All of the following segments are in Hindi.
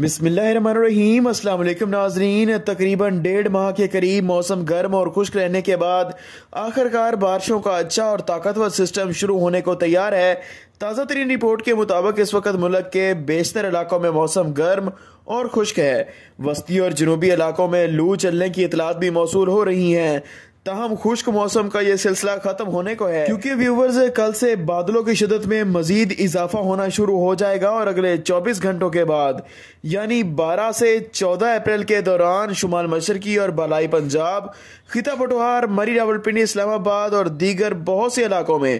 अस्सलाम अल्लाम नाजरीन तकरीबन डेढ़ माह के करीब मौसम गर्म और खुश्क रहने के बाद आखिरकार बारिशों का अच्छा और ताकतवर सिस्टम शुरू होने को तैयार है ताज़ा तरीन रिपोर्ट के मुताबिक इस वक्त मुल्क के बेशतर इलाकों में मौसम गर्म और खुश्क है वस्ती और जनूबी इलाकों में लू चलने की इतलात भी मौसू हो रही हैं तहम खुश्क मौसम का यह सिलसिला खत्म होने को है क्योंकि व्यूवर्स कल से बादलों की शिदत में मजीद इजाफा होना शुरू हो जाएगा और अगले 24 घंटों के बाद यानी 12 से 14 अप्रैल के दौरान शुमाल मशरकी और बलाई पंजाब खिता पटोहार मरी रावलपिंडी इस्लामाबाद और दीगर बहुत से इलाकों में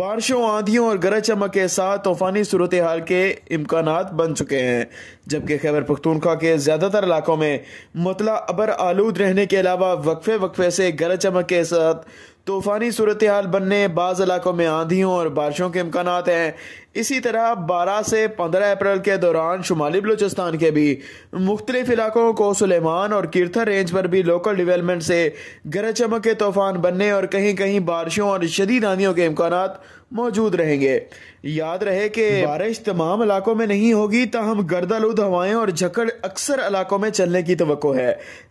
बारिशों आंधियों और गरज चमक के साथ तूफानी सूरत हाल के इम्कान बन चुके हैं जबकि खैबर पख्तूनखा के ज़्यादातर इलाकों में मतला अबर आलूद रहने के अलावा वक्फे वक्फे से गरज macam-macam kes तूफ़ानी सूरत हाल बनने बाज़ इलाकों में आंधियों और बारिशों के इम्कान हैं इसी तरह 12 से 15 अप्रैल के दौरान शुमाली बलूचिस्तान के भी मुख्तलिफ इलाकों को सुलेमान और किरथर रेंज पर भी लोकल डिवेलपमेंट से गरज चमक के तूफ़ान बनने और कहीं कहीं बारिशों और शदीद आंधियों के इम्कान मौजूद रहेंगे याद रहे कि बारिश तमाम इलाकों में नहीं होगी तहम गर्दालूद हवाएं और झकड़ अक्सर इलाकों में चलने की तो है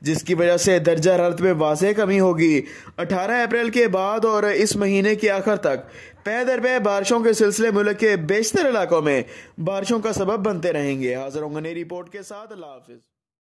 जिसकी वजह से दर्जा हरत में वाजह कमी होगी अठारह अप्रैल के बाद और इस महीने के आखिर तक पैदर पे बारिशों के सिलसिले मुल्क के बेशतर इलाकों में बारिशों का सबब बनते रहेंगे हाजिर होंगे नई रिपोर्ट के साथ अल्लाह हाफिज़